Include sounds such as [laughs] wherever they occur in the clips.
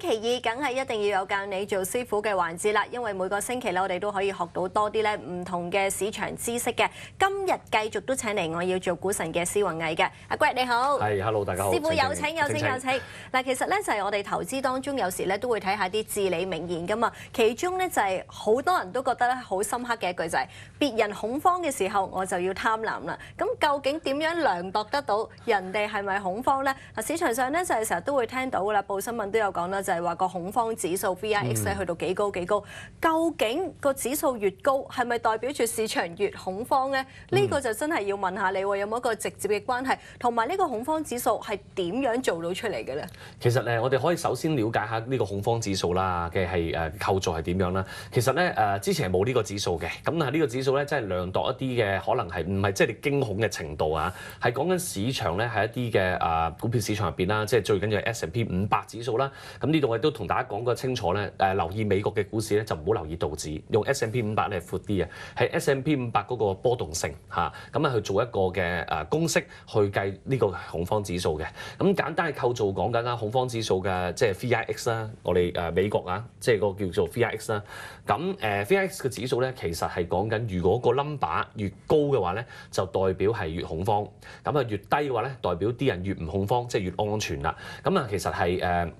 其二，梗係一定要有教你做師傅嘅環節啦，因為每個星期咧，我哋都可以學到多啲咧唔同嘅市場知識嘅。今日繼續都請嚟，我要做股神嘅施宏毅嘅，阿 g r e g t 你好。係，hello 大家好。師傅有請有請有請。嗱，其實咧就係我哋投資當中，有時咧都會睇下啲至理名言噶嘛。其中咧就係好多人都覺得咧好深刻嘅一句就係：別人恐慌嘅時候，我就要貪婪啦。咁究竟點樣量度得到人哋係咪恐慌咧？嗱，市場上咧就係成日都會聽到噶啦，報新聞都有講啦。就係話個恐慌指數 VIX 去到幾高幾高？究竟個指數越高，係咪代表住市場越恐慌咧？呢個就真係要問下你喎，有冇一個直接嘅關係？同埋呢個恐慌指數係點樣做到出嚟嘅咧？其實咧，我哋可以首先了解下呢個恐慌指數啦嘅係誒構造係點樣啦。其實咧誒之前係冇呢個指數嘅，咁係呢個指數咧真係量度一啲嘅可能係唔係即係驚恐嘅程度啊？係講緊市場咧喺一啲嘅誒股票市場入邊啦，即係最緊要係 S p P 五百指數啦，咁呢？我哋都同大家講過清楚咧。誒，留意美國嘅股市咧，就唔好留意道指，用 S M P 五百咧，闊啲啊，係 S M P 五百嗰個波動性嚇咁啊，去做一個嘅誒公式去計呢個恐慌指數嘅咁簡單嘅構造講緊啦。恐慌指數嘅即係 V I X 啦，我哋誒美國啊，即係個叫做 V I X 啦。咁誒 V I X 嘅指數咧，其實係講緊如果個 number 越高嘅話咧，就代表係越恐慌咁啊，越低嘅話咧，代表啲人越唔恐慌，即係越安全啦。咁啊，其實係誒。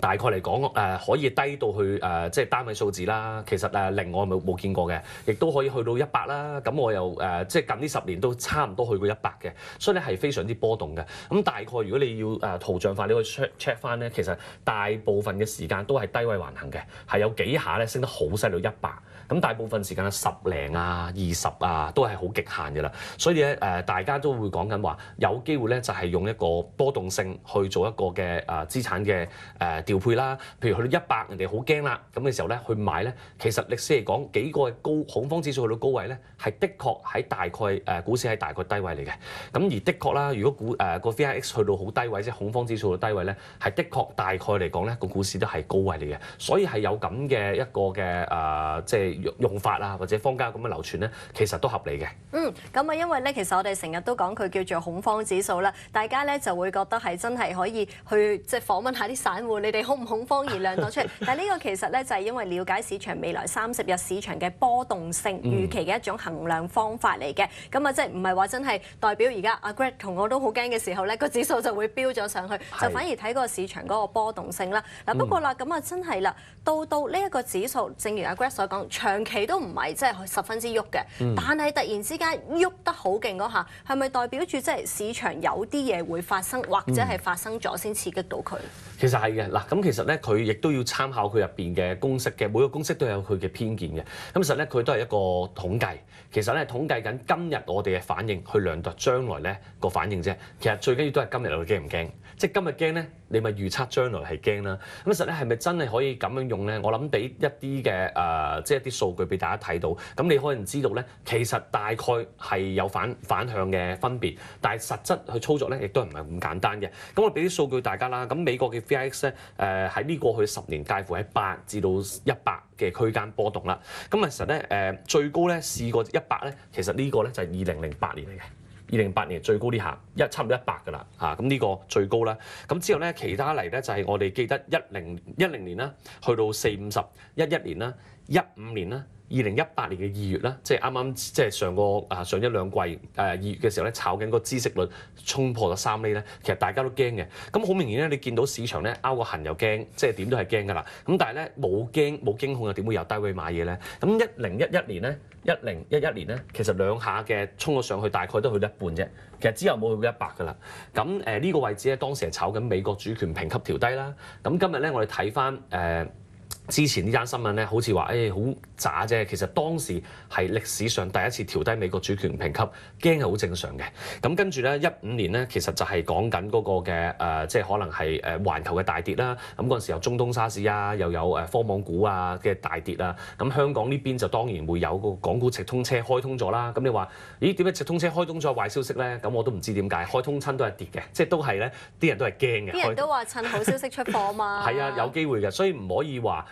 大概嚟講，誒可以低到去誒即係單位數字啦。其實誒零我冇冇見過嘅，亦都可以去到一百啦。咁我又誒即係近呢十年都差唔多去過一百嘅，所以咧係非常之波動嘅。咁大概如果你要誒圖像化，你可以 check check 翻咧，其實大部分嘅時間都係低位橫行嘅，係有幾下咧升得好犀利一百。咁大部分時間係十零啊、二十啊，都係好極限嘅啦。所以咧，誒，大家都會講緊話，有機會咧就係用一個波動性去做一個嘅誒資產嘅誒調配啦。譬如去到一百，人哋好驚啦。咁嘅時候咧，去買咧，其實歷史嚟講，幾個高恐慌指數去到高位咧，係的確喺大概誒股市喺大概低位嚟嘅。咁而的確啦，如果股誒個 VIX 去到好低位，即恐慌指數嘅低位咧，係的確大概嚟講咧，個股市都係高位嚟嘅。所以係有咁嘅一個嘅誒，即係。用用法啊，或者坊間咁嘅流傳咧，其實都合理嘅。嗯，咁啊，因為咧，其實我哋成日都講佢叫做恐慌指數啦，大家咧就會覺得係真係可以去即係訪問下啲散戶，你哋恐唔恐慌而量到出嚟。[laughs] 但係呢個其實咧就係因為了解市場未來三十日市場嘅波動性預期嘅一種衡量方法嚟嘅。咁啊，即係唔係話真係代表而家阿 Greg 同我都好驚嘅時候咧，個指數就會飆咗上去，就反而睇個市場嗰個波動性啦。嗱，不過啦，咁啊真係啦，到到呢一個指數，正如阿 Greg 所講。長期都唔係即係十分之喐嘅，但係突然之間喐得好勁嗰下，係咪代表住即係市場有啲嘢會發生，或者係發生咗先刺激到佢？其實係嘅，嗱咁其實咧，佢亦都要參考佢入邊嘅公式嘅，每個公式都有佢嘅偏見嘅。咁其實咧，佢都係一個統計，其實咧統計緊今日我哋嘅反應去量度將來咧個反應啫。其實最緊要都係今日哋驚唔驚？即係今日驚咧。你咪預測將來係驚啦，咁實咧係咪真係可以咁樣用咧？我諗俾一啲嘅誒，即係一啲數據俾大家睇到，咁你可能知道咧，其實大概係有反反向嘅分別，但係實質去操作咧，亦都唔係咁簡單嘅。咁我俾啲數據大家啦，咁美國嘅 VIX 咧，誒喺呢過去十年介乎喺八至到一百嘅區間波動啦。咁其實咧，誒最高咧試過一百咧，其實呢個咧就係二零零八年嚟嘅。二零八年最高啲行一差唔多一百㗎啦，嚇咁呢個最高啦，咁之後咧其他嚟咧就係我哋記得一零一零年啦，去到四五十，一一年啦。一五年啦，二零一八年嘅二月啦，即係啱啱即係上個啊上一兩季誒二月嘅時候咧，炒緊個知識率衝破咗三厘咧，其實大家都驚嘅。咁好明顯咧，你見到市場咧拗個痕又驚，即係點都係驚㗎啦。咁但係咧冇驚冇驚恐又點會有低位買嘢咧？咁一零一一年咧，一零一一年咧，其實兩下嘅衝咗上去，大概都去到一半啫。其實之後冇去到一百㗎啦。咁誒呢個位置咧，當時係炒緊美國主權評級調低啦。咁今日咧，我哋睇翻誒。之前呢單新聞咧，好似話誒好渣啫。其實當時係歷史上第一次調低美國主權評級，驚係好正常嘅。咁跟住咧，一五年咧，其實就係講緊嗰個嘅誒，即係可能係誒環球嘅大跌啦。咁嗰陣時候，中東沙士啊，又有誒科網股啊嘅大跌啊。咁香港呢邊就當然會有個港股直通車開通咗啦。咁你話咦點解直通車開通咗壞消息咧？咁我都唔知點解開通親都係跌嘅，即係都係咧啲人都係驚嘅。啲人都話趁好消息出貨嘛。係啊，有機會嘅，所以唔可以話。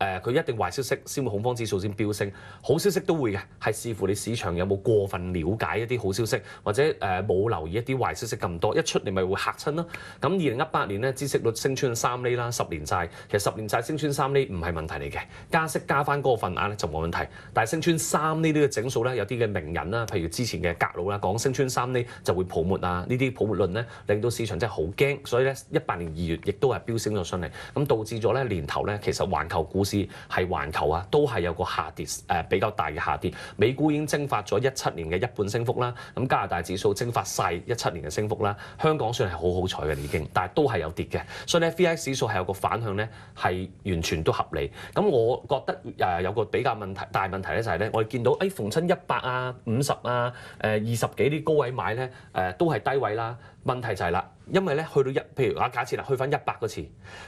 誒佢一定壞消息先會恐慌指數先飆升，好消息都會嘅，係視乎你市場有冇過分了解一啲好消息，或者誒冇留意一啲壞消息咁多，一出嚟咪會嚇親咯。咁二零一八年呢，知息率升穿三厘啦，十年債其實十年債升穿三厘唔係問題嚟嘅，加息加翻嗰個份額咧就冇問題。但係升穿三厘呢個整數咧，有啲嘅名人啦，譬如之前嘅格魯啦，講升穿三厘就會泡沫啊，呢啲泡沫論咧令到市場真係好驚，所以咧一八年二月亦都係飆升咗上嚟，咁導致咗咧年頭咧其實環球股。係全球啊，都係有個下跌誒，比較大嘅下跌。美股已經蒸發咗一七年嘅一半升幅啦。咁加拿大指數蒸發晒一七年嘅升幅啦。香港算係好好彩嘅，已經，但係都係有跌嘅，所以咧，V I 指數係有個反向咧，係完全都合理。咁我覺得誒有個比較問題，大問題咧就係咧，我哋見到誒逢親一百啊、五十啊、誒二十幾啲高位買咧，誒都係低位啦。問題就係啦，因為咧去到一譬如啊，假設啦，去翻一百個次，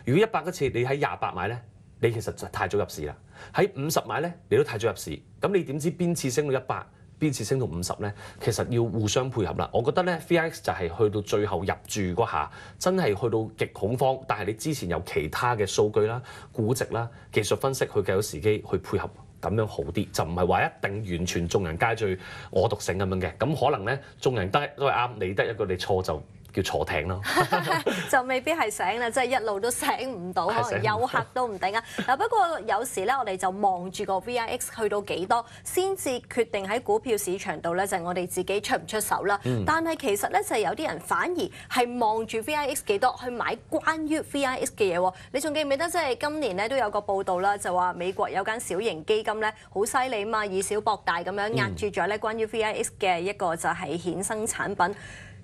如果一百個次你喺廿八買咧。你其實就太早入市啦，喺五十買咧，你都太早入市。咁你點知邊次升到一百，邊次升到五十咧？其實要互相配合啦。我覺得咧，VIX 就係去到最後入住嗰下，真係去到極恐慌。但係你之前有其他嘅數據啦、估值啦、技術分析去計有時機去配合，咁樣好啲。就唔係話一定完全眾人皆醉我獨醒咁樣嘅。咁可能咧，眾人得都係啱，你得一個你錯就。叫坐艇咯，[laughs] 就未必係醒啦，即係一路都醒唔到，[laughs] 可能有客都唔定啊！嗱，不過有時咧，我哋就望住個 VIX 去到幾多，先至決定喺股票市場度咧，就我哋自己出唔出手啦。但係其實咧，就係有啲人反而係望住 VIX 幾多去買關於 VIX 嘅嘢。你仲記唔記得？即係今年咧都有個報道啦，就話美國有間小型基金咧好犀利啊嘛，以小博大咁樣壓住咗咧關於 VIX 嘅一個就係衍生產品。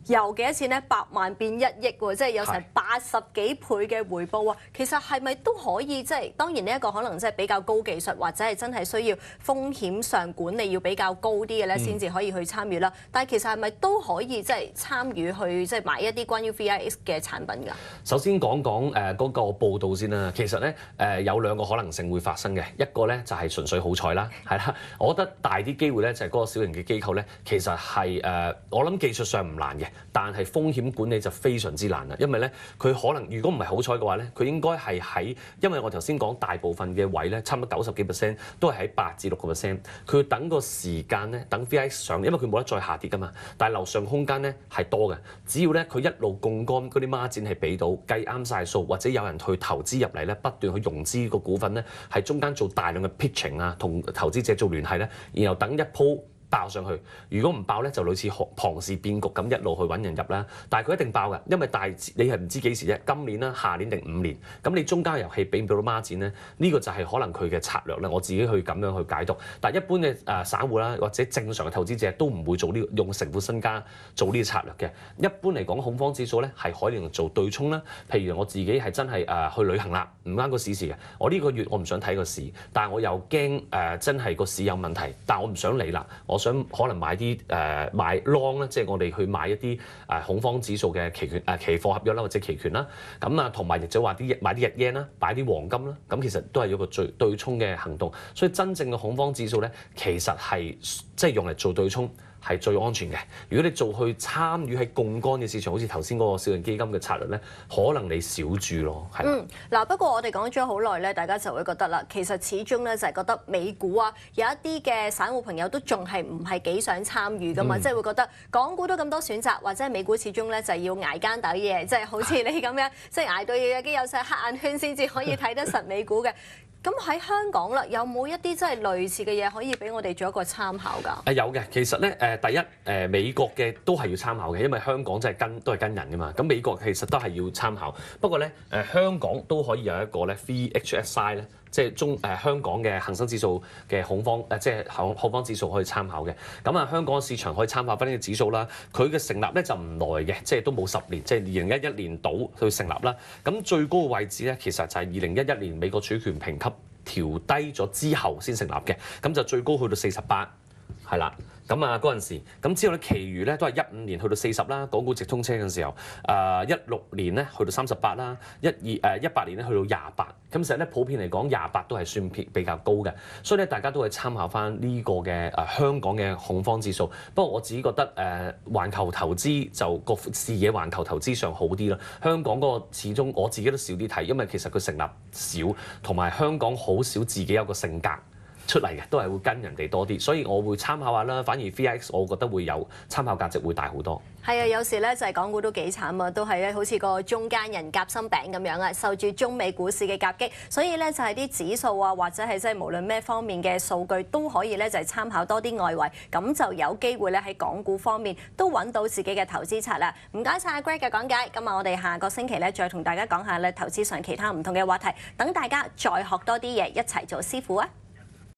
由幾多錢咧？百萬變一億喎，即係有成八十幾倍嘅回報啊！其實係咪都可以即係？當然呢一個可能即係比較高技術，或者係真係需要風險上管理要比較高啲嘅咧，先至可以去參與啦。但係其實係咪都可以即係參與去即係買一啲關於 VIX 嘅產品㗎？首先講講誒嗰個報道先啦。其實咧誒有兩個可能性會發生嘅，一個咧就係純粹好彩啦，係 [laughs] 啦。我覺得大啲機會咧就係嗰個小型嘅機構咧，其實係誒我諗技術上唔難嘅。但係風險管理就非常之難啦，因為咧，佢可能如果唔係好彩嘅話咧，佢應該係喺，因為我頭先講大部分嘅位咧，差唔多九十幾 percent 都係喺八至六個 percent，佢要等個時間咧，等 VIX 上，因為佢冇得再下跌噶嘛。但係樓上空間咧係多嘅，只要咧佢一路供乾嗰啲孖展係俾到，計啱晒數，或者有人去投資入嚟咧，不斷去融資個股份咧，喺中間做大量嘅 pitching 啊，同投資者做聯繫咧，然後等一鋪。爆上去，如果唔爆咧，就類似旁視變局咁一路去揾人入啦。但係佢一定爆嘅，因為大你係唔知幾時啫。今年啦，下年定五年，咁你中間遊戲俾唔俾到孖展咧？呢個就係可能佢嘅策略咧。我自己去咁樣去解讀。但係一般嘅誒散户啦，或者正常嘅投資者都唔會做呢個用成副身家做呢個策略嘅。一般嚟講，恐慌指數咧係可以用做對沖啦。譬如我自己係真係誒去旅行啦，唔啱個市事嘅。我呢個月我唔想睇個市，但係我又驚誒真係個市有問題，但我唔想理啦，我。想可能買啲誒買 long 咧，即係我哋去買一啲誒恐慌指數嘅期權誒期貨合約啦，或者期權啦，咁啊同埋亦都話啲買啲日 yen 啦，擺啲黃金啦，咁其實都係一個最對沖嘅行動。所以真正嘅恐慌指數咧，其實係即係用嚟做對沖。係最安全嘅。如果你做去參與喺共幹嘅市場，好似頭先嗰個小型基金嘅策略咧，可能你少注咯，係嗯，嗱，不過我哋講咗好耐咧，大家就會覺得啦，其實始終咧就係覺得美股啊，有一啲嘅散户朋友都仲係唔係幾想參與㗎嘛？即係會覺得港股都咁多選擇，或者美股始終咧就要捱奸底嘢，即係好似你咁樣，即係捱到有啲有晒黑眼圈先至可以睇得實美股嘅。咁喺香港啦，有冇一啲即係類似嘅嘢可以俾我哋做一個參考㗎？誒有嘅，其實咧誒第一誒美國嘅都係要參考嘅，因為香港即係跟都係跟人㗎嘛。咁美國其實都係要參考，不過咧誒香港都可以有一個咧 VHSI 咧，即係中誒香港嘅恒生指數嘅恐慌誒即係恐後方指數可以參考嘅。咁啊香港市場可以參考翻呢個指數啦。佢嘅成立咧就唔耐嘅，即係都冇十年，即係二零一一年度佢成立啦。咁最高嘅位置咧其實就係二零一一年美國主權評級。調低咗之後先成立嘅，咁就最高去到四十八。係啦，咁啊嗰陣時，咁之後咧，其餘咧都係一五年去到四十啦，港股直通車嘅時候，誒一六年咧去到三十八啦，一二誒一八年咧去到廿八，咁其實咧普遍嚟講，廿八都係算偏比較高嘅，所以咧大家都係參考翻呢個嘅誒香港嘅恐慌指數。不過我自己覺得誒，環球投資就個視野環球投資上好啲啦，香港嗰個始終我自己都少啲睇，因為其實佢成立少，同埋香港好少自己有個性格。出嚟嘅都係會跟人哋多啲，所以我會參考下啦。反而 VIX 我覺得會有參考價值會大好多。係啊，有時咧就係港股都幾慘啊，都係好似個中間人夾心餅咁樣啊，受住中美股市嘅夾擊，所以咧就係啲指數啊，或者係即係無論咩方面嘅數據都可以咧，就係參考多啲外圍咁就有機會咧喺港股方面都揾到自己嘅投資策啦。唔該晒阿 Greg 嘅講解，今日我哋下個星期咧再同大家講下咧投資上其他唔同嘅話題，等大家再學多啲嘢，一齊做師傅啊！